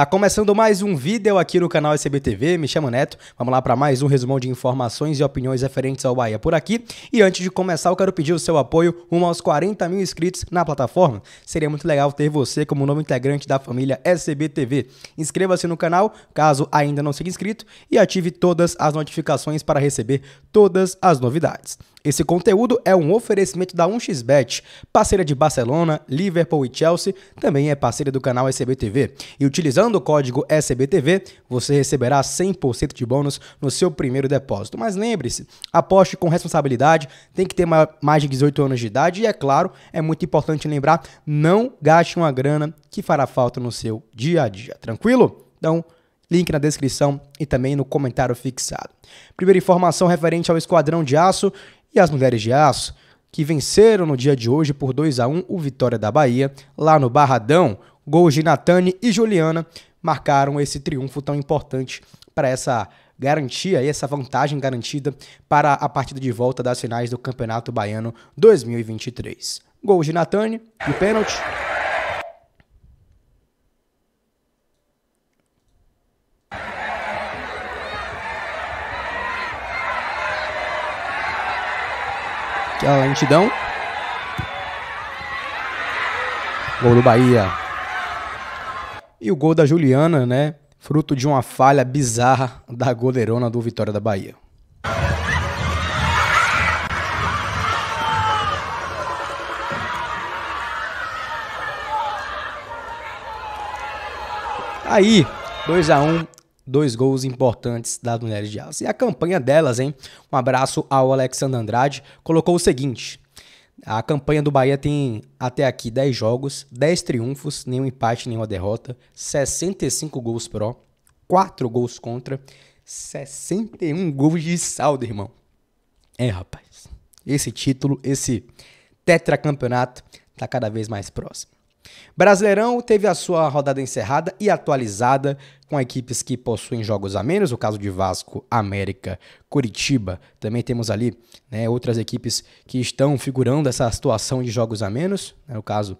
Tá começando mais um vídeo aqui no canal SBTV, me chamo Neto, vamos lá para mais um resumão de informações e opiniões referentes ao Bahia por aqui. E antes de começar, eu quero pedir o seu apoio rumo aos 40 mil inscritos na plataforma. Seria muito legal ter você como novo integrante da família SBTV. Inscreva-se no canal, caso ainda não seja inscrito, e ative todas as notificações para receber todas as novidades. Esse conteúdo é um oferecimento da 1xBet, parceira de Barcelona, Liverpool e Chelsea, também é parceira do canal SBTV. E utilizando o código SBTV, você receberá 100% de bônus no seu primeiro depósito. Mas lembre-se, aposte com responsabilidade, tem que ter mais de 18 anos de idade e, é claro, é muito importante lembrar, não gaste uma grana que fará falta no seu dia a dia, tranquilo? Então, link na descrição e também no comentário fixado. Primeira informação referente ao Esquadrão de Aço, e as mulheres de aço, que venceram no dia de hoje por 2 a 1 o Vitória da Bahia, lá no Barradão, gols de Natane e Juliana marcaram esse triunfo tão importante para essa garantia e essa vantagem garantida para a partida de volta das finais do Campeonato Baiano 2023. Gols de Natane, e pênalti, Aquela lentidão. Gol do Bahia. E o gol da Juliana, né? Fruto de uma falha bizarra da goleirona do Vitória da Bahia. Aí, 2 a 1 um, dois gols importantes das Mulheres de Aço. E a campanha delas, hein? Um abraço ao Alexandre Andrade, colocou o seguinte: a campanha do Bahia tem até aqui 10 jogos, 10 triunfos, nenhum empate, nenhuma derrota, 65 gols pró, 4 gols contra, 61 gols de saldo, irmão. É, rapaz. Esse título, esse tetracampeonato tá cada vez mais próximo. Brasileirão teve a sua rodada encerrada e atualizada com equipes que possuem jogos a menos, o caso de Vasco, América, Curitiba. Também temos ali né, outras equipes que estão figurando essa situação de jogos a menos, né, o caso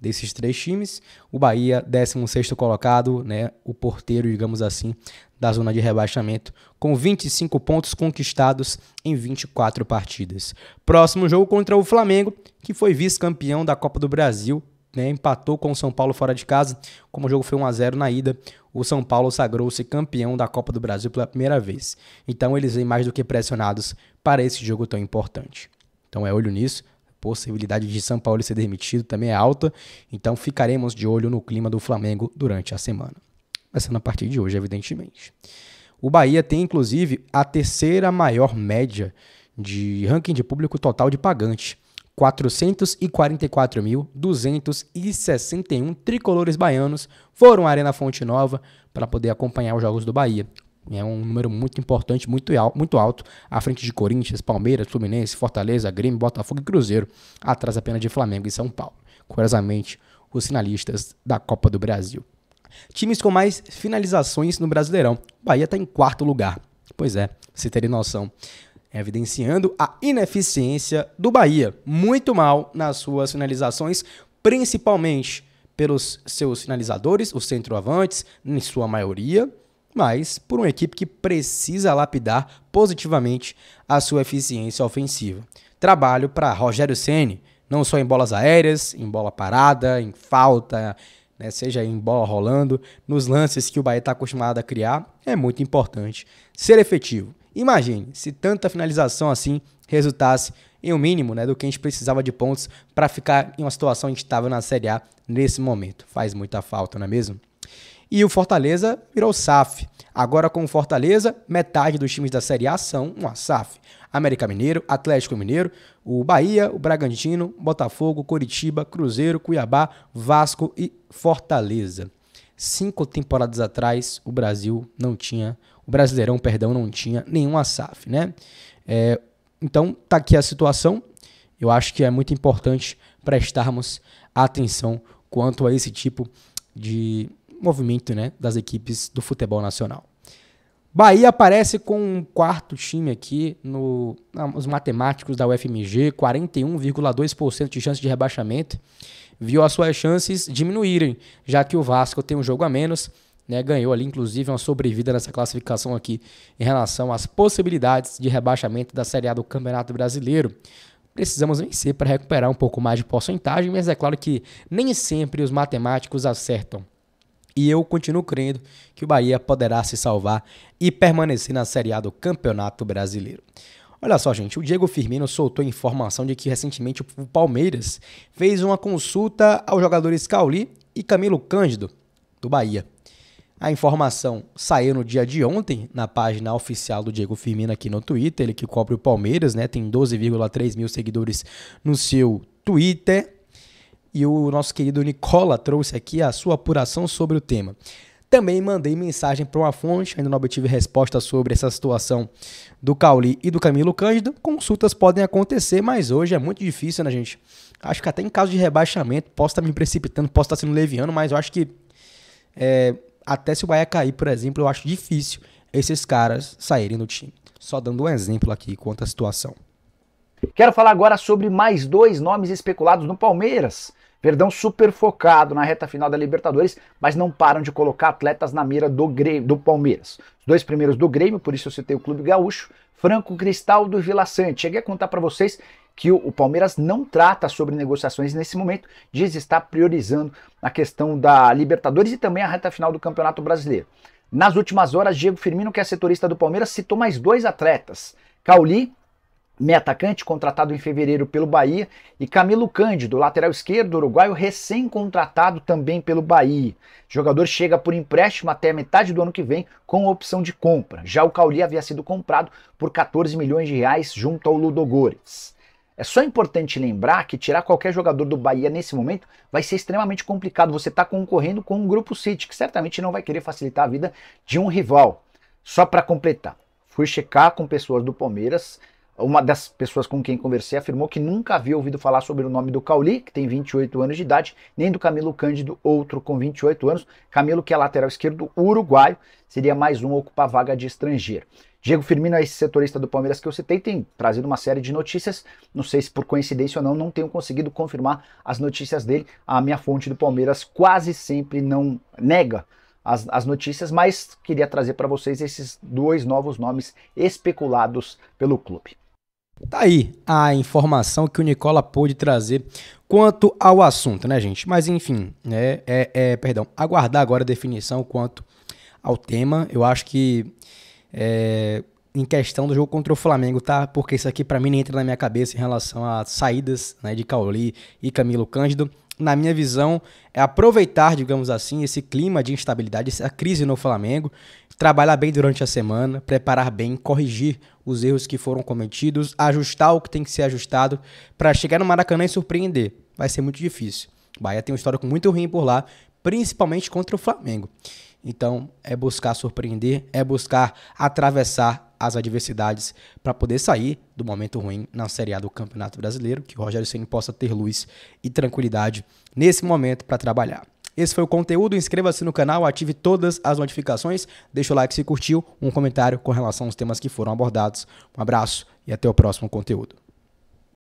desses três times. O Bahia, 16 colocado, né, o porteiro, digamos assim, da zona de rebaixamento, com 25 pontos conquistados em 24 partidas. Próximo jogo contra o Flamengo, que foi vice-campeão da Copa do Brasil né, empatou com o São Paulo fora de casa. Como o jogo foi 1 a 0 na ida, o São Paulo sagrou-se campeão da Copa do Brasil pela primeira vez. Então eles vêm mais do que pressionados para esse jogo tão importante. Então é olho nisso. A possibilidade de São Paulo ser demitido também é alta. Então ficaremos de olho no clima do Flamengo durante a semana. Começando a partir de hoje, evidentemente. O Bahia tem, inclusive, a terceira maior média de ranking de público total de pagante. 444.261 tricolores baianos foram à Arena Fonte Nova para poder acompanhar os jogos do Bahia. É um número muito importante, muito, muito alto, à frente de Corinthians, Palmeiras, Fluminense, Fortaleza, Grêmio, Botafogo e Cruzeiro, atrás apenas de Flamengo e São Paulo. Curiosamente, os finalistas da Copa do Brasil. Times com mais finalizações no Brasileirão. Bahia está em quarto lugar. Pois é, se terem noção evidenciando a ineficiência do Bahia, muito mal nas suas finalizações, principalmente pelos seus finalizadores, os centroavantes, em sua maioria, mas por uma equipe que precisa lapidar positivamente a sua eficiência ofensiva. Trabalho para Rogério Ceni, não só em bolas aéreas, em bola parada, em falta, né, seja em bola rolando, nos lances que o Bahia está acostumado a criar, é muito importante ser efetivo. Imagine se tanta finalização assim resultasse em um mínimo né, do que a gente precisava de pontos para ficar em uma situação instável na Série A nesse momento. Faz muita falta, não é mesmo? E o Fortaleza virou SAF. Agora, com o Fortaleza, metade dos times da Série A são uma SAF. América Mineiro, Atlético Mineiro, o Bahia, o Bragantino, Botafogo, Coritiba, Cruzeiro, Cuiabá, Vasco e Fortaleza cinco temporadas atrás, o Brasil não tinha, o Brasileirão, perdão, não tinha nenhuma SAF, né? É, então, tá aqui a situação. Eu acho que é muito importante prestarmos atenção quanto a esse tipo de movimento né, das equipes do futebol nacional. Bahia aparece com um quarto time aqui nos no, matemáticos da UFMG, 41,2% de chance de rebaixamento. Viu as suas chances diminuírem, já que o Vasco tem um jogo a menos, né, ganhou ali inclusive uma sobrevida nessa classificação aqui em relação às possibilidades de rebaixamento da Série A do Campeonato Brasileiro. Precisamos vencer para recuperar um pouco mais de porcentagem, mas é claro que nem sempre os matemáticos acertam. E eu continuo crendo que o Bahia poderá se salvar e permanecer na Série A do Campeonato Brasileiro. Olha só, gente, o Diego Firmino soltou informação de que recentemente o Palmeiras fez uma consulta aos jogadores Cauli e Camilo Cândido, do Bahia. A informação saiu no dia de ontem, na página oficial do Diego Firmino aqui no Twitter, ele que cobre o Palmeiras, né? Tem 12,3 mil seguidores no seu Twitter e o nosso querido Nicola trouxe aqui a sua apuração sobre o tema. Também mandei mensagem para uma fonte, ainda não obtive resposta sobre essa situação do Cauli e do Camilo Cândido. Consultas podem acontecer, mas hoje é muito difícil, né, gente? Acho que até em caso de rebaixamento, posso estar me precipitando, posso estar sendo leviano, mas eu acho que é, até se o Bahia cair, por exemplo, eu acho difícil esses caras saírem do time. Só dando um exemplo aqui quanto à situação. Quero falar agora sobre mais dois nomes especulados no Palmeiras. Verdão super focado na reta final da Libertadores, mas não param de colocar atletas na mira do, Grêmio, do Palmeiras. Os dois primeiros do Grêmio, por isso eu citei o Clube Gaúcho, Franco Cristal do Vila Sante. Cheguei a contar para vocês que o, o, Palmeiras não trata sobre negociações nesse momento, diz estar priorizando a questão da Libertadores e também a reta final do Campeonato Brasileiro. Nas últimas horas, Diego Firmino, que é setorista do Palmeiras, citou mais dois atletas, Cauli meia atacante contratado em fevereiro pelo Bahia, e Camilo Cândido, lateral esquerdo uruguaio, recém-contratado também pelo Bahia. O jogador chega por empréstimo até metade do ano que vem com opção de compra. Já o Cauli havia sido comprado por 14 milhões de reais junto ao Ludogorets. É só importante lembrar que tirar qualquer jogador do Bahia nesse momento vai ser extremamente complicado. Você está concorrendo com um grupo City, que certamente não vai querer facilitar a vida de um rival. Só para completar, fui checar com pessoas do Palmeiras, uma das pessoas com quem conversei afirmou que nunca havia ouvido falar sobre o nome do Cauli, que tem 28 anos de idade, nem do Camilo Cândido, outro com 28 anos. Camilo, que é lateral esquerdo uruguaio, seria mais um a ocupar vaga de estrangeiro. Diego Firmino é esse setorista do Palmeiras que eu citei, tem trazido uma série de notícias, não sei se por coincidência ou não, não tenho conseguido confirmar as notícias dele. A minha fonte do Palmeiras quase sempre não nega as, as notícias, mas queria trazer para vocês esses dois novos nomes especulados pelo clube. Tá aí a informação que o Nicola pôde trazer quanto ao assunto, né, gente? Mas enfim, né é, é perdão, aguardar agora a definição quanto ao tema. Eu acho que é, em questão do jogo contra o Flamengo, tá? Porque isso aqui para mim nem entra na minha cabeça em relação a saídas né, de Cauli e Camilo Cândido na minha visão, é aproveitar, digamos assim, esse clima de instabilidade, essa crise no Flamengo, trabalhar bem durante a semana, preparar bem, corrigir os erros que foram cometidos, ajustar o que tem que ser ajustado para chegar no Maracanã e surpreender. Vai ser muito difícil. Bahia tem um histórico muito ruim por lá, principalmente contra o Flamengo. Então, é buscar surpreender, é buscar atravessar as adversidades para poder sair do momento ruim na Série A do Campeonato Brasileiro, que o Rogério Ceni possa ter luz e tranquilidade nesse momento para trabalhar. Esse foi o conteúdo. Inscreva-se no canal, ative todas as notificações, deixa o like se curtiu, um comentário com relação aos temas que foram abordados. Um abraço e até o próximo conteúdo.